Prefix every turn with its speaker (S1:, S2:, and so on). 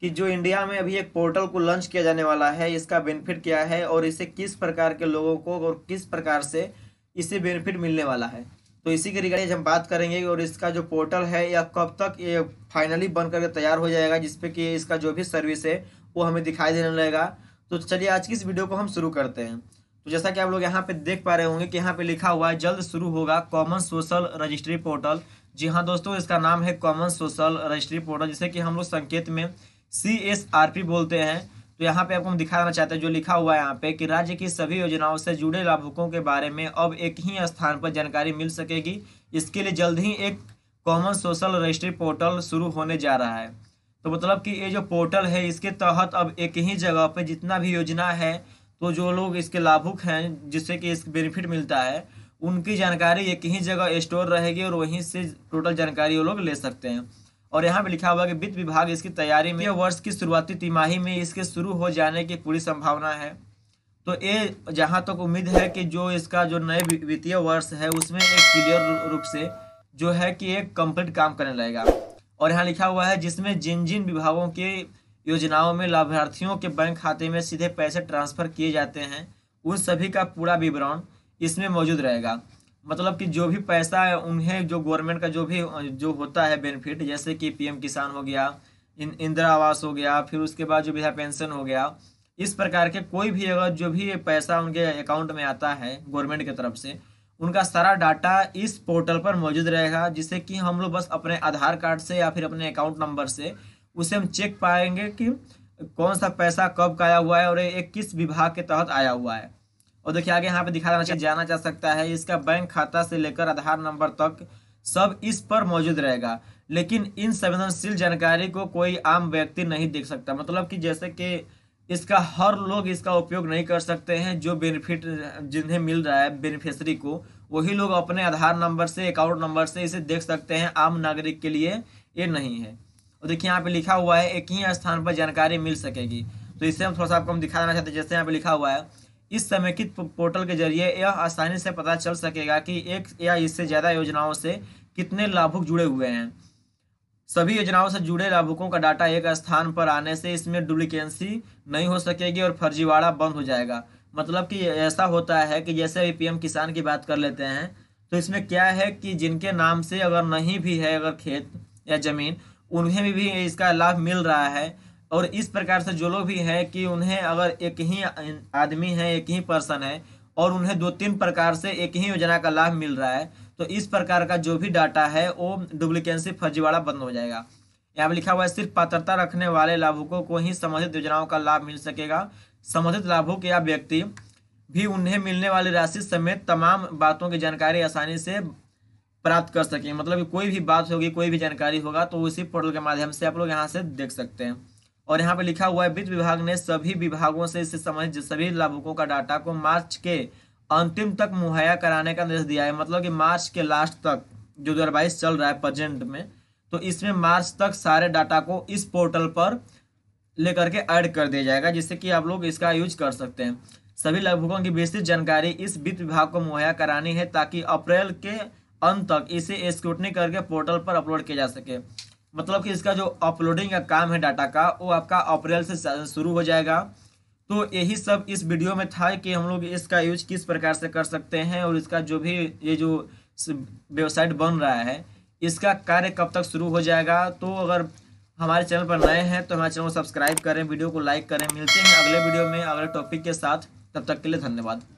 S1: कि जो इंडिया में अभी एक पोर्टल को लॉन्च किया जाने वाला है इसका बेनिफिट क्या है और इसे किस प्रकार के लोगों को और किस प्रकार से इसे बेनिफिट मिलने वाला है तो इसी के रिगार्डिंग हम बात करेंगे और इसका जो पोर्टल है या कब तक ये फाइनली बन करके तैयार हो जाएगा जिसपे कि इसका जो भी सर्विस है वो हमें दिखाई देने लगेगा तो चलिए आज की इस वीडियो को हम शुरू करते हैं तो जैसा कि आप लोग यहाँ पे देख पा रहे होंगे कि यहाँ पे लिखा हुआ है जल्द शुरू होगा कॉमन सोशल रजिस्ट्री पोर्टल जी हाँ दोस्तों इसका नाम है कॉमन सोशल रजिस्ट्री पोर्टल जिसे कि हम लोग संकेत में सी एस आर पी बोलते हैं तो यहाँ पे आपको हम दिखाना चाहते हैं जो लिखा हुआ है यहाँ पे कि राज्य की सभी योजनाओं से जुड़े लाभुकों के बारे में अब एक ही स्थान पर जानकारी मिल सकेगी इसके लिए जल्द ही एक कॉमन सोशल रजिस्ट्री पोर्टल शुरू होने जा रहा है तो मतलब कि ये जो पोर्टल है इसके तहत अब एक ही जगह पर जितना भी योजना है तो जो लोग इसके लाभुक हैं जिससे कि इस बेनिफिट मिलता है उनकी जानकारी एक ही जगह स्टोर रहेगी और वहीं से टोटल जानकारी वो लोग ले सकते हैं और यहाँ पे लिखा हुआ है कि वित्त विभाग इसकी तैयारी में वर्ष की शुरुआती तिमाही में इसके शुरू हो जाने की पूरी संभावना है तो ये जहाँ तक तो उम्मीद है कि जो इसका जो नए वित्तीय वर्ष है उसमें एक क्लियर रूप से जो है कि एक कंप्लीट काम करने लगेगा और यहाँ लिखा हुआ है जिसमें जिन जिन विभागों के योजनाओं में लाभार्थियों के बैंक खाते में सीधे पैसे ट्रांसफर किए जाते हैं उन सभी का पूरा विवरण इसमें मौजूद रहेगा मतलब कि जो भी पैसा है उन्हें जो गवर्नमेंट का जो भी जो होता है बेनिफिट जैसे कि पीएम किसान हो गया इन इंदिरा आवास हो गया फिर उसके बाद जो विधा पेंशन हो गया इस प्रकार के कोई भी अगर जो भी पैसा उनके अकाउंट में आता है गवर्नमेंट की तरफ से उनका सारा डाटा इस पोर्टल पर मौजूद रहेगा जिससे कि हम लोग बस अपने आधार कार्ड से या फिर अपने अकाउंट नंबर से उसे हम चेक पाएंगे कि कौन सा पैसा कब का आया हुआ है और ये किस विभाग के तहत आया हुआ है और देखिए आगे यहाँ पे दिखा देना चाहिए जाना जा सकता है इसका बैंक खाता से लेकर आधार नंबर तक सब इस पर मौजूद रहेगा लेकिन इन संवेदनशील जानकारी को कोई आम व्यक्ति नहीं देख सकता मतलब कि जैसे कि इसका हर लोग इसका उपयोग नहीं कर सकते हैं जो बेनिफिट जिन्हें मिल रहा है बेनिफिशरी को वही लोग अपने आधार नंबर से अकाउंट नंबर से इसे देख सकते हैं आम नागरिक के लिए ये नहीं है और देखिए यहाँ पे लिखा हुआ है एक ही स्थान पर जानकारी मिल सकेगी तो इससे हम थोड़ा सा आपको हम दिखा देना चाहते हैं जैसे यहाँ पे लिखा हुआ है इस समेकित पोर्टल के जरिए यह आसानी से पता चल सकेगा कि एक या इससे ज़्यादा योजनाओं से कितने लाभुक जुड़े हुए हैं सभी योजनाओं से जुड़े लाभुकों का डाटा एक स्थान पर आने से इसमें डुप्लीकेंसी नहीं हो सकेगी और फर्जीवाड़ा बंद हो जाएगा मतलब कि ऐसा होता है कि जैसे अभी पीएम किसान की बात कर लेते हैं तो इसमें क्या है कि जिनके नाम से अगर नहीं भी है अगर खेत या ज़मीन उन्हें भी, भी इसका लाभ मिल रहा है और इस प्रकार से जो लोग भी हैं कि उन्हें अगर एक ही आदमी है एक ही पर्सन है और उन्हें दो तीन प्रकार से एक ही योजना का लाभ मिल रहा है तो इस प्रकार का जो भी डाटा है वो डुप्लीकेसी फर्जीवाड़ा बंद हो जाएगा यहाँ पर लिखा हुआ है सिर्फ पात्रता रखने वाले लाभुकों को ही संबंधित योजनाओं का लाभ मिल सकेगा संबंधित लाभुक या व्यक्ति भी उन्हें मिलने वाली राशि समेत तमाम बातों की जानकारी आसानी से प्राप्त कर सके मतलब कोई भी बात होगी कोई भी जानकारी होगा तो उसी पोर्टल के माध्यम से आप लोग यहाँ से देख सकते हैं और यहाँ पे लिखा हुआ है वित्त विभाग ने सभी विभागों से इससे संबंधित सभी लाभुकों का डाटा को मार्च के अंतिम तक मुहैया कराने का निर्देश दिया है मतलब कि मार्च के लास्ट तक जो दो चल रहा है प्रजेंट में तो इसमें मार्च तक सारे डाटा को इस पोर्टल पर लेकर के ऐड कर दिया जाएगा जिससे कि आप लोग इसका यूज कर सकते हैं सभी लाभुकों की विस्तृत जानकारी इस वित्त विभाग को मुहैया करानी है ताकि अप्रैल के अंत तक इसे स्क्रूटनी करके पोर्टल पर अपलोड किया जा सके मतलब कि इसका जो अपलोडिंग का काम है डाटा का वो आपका अप्रैल से शुरू हो जाएगा तो यही सब इस वीडियो में था कि हम लोग इसका यूज किस प्रकार से कर सकते हैं और इसका जो भी ये जो वेबसाइट बन रहा है इसका कार्य कब तक शुरू हो जाएगा तो अगर हमारे चैनल पर नए हैं तो हमारे चैनल को सब्सक्राइब करें वीडियो को लाइक करें मिलते हैं अगले वीडियो में अगले टॉपिक के साथ तब तक के लिए धन्यवाद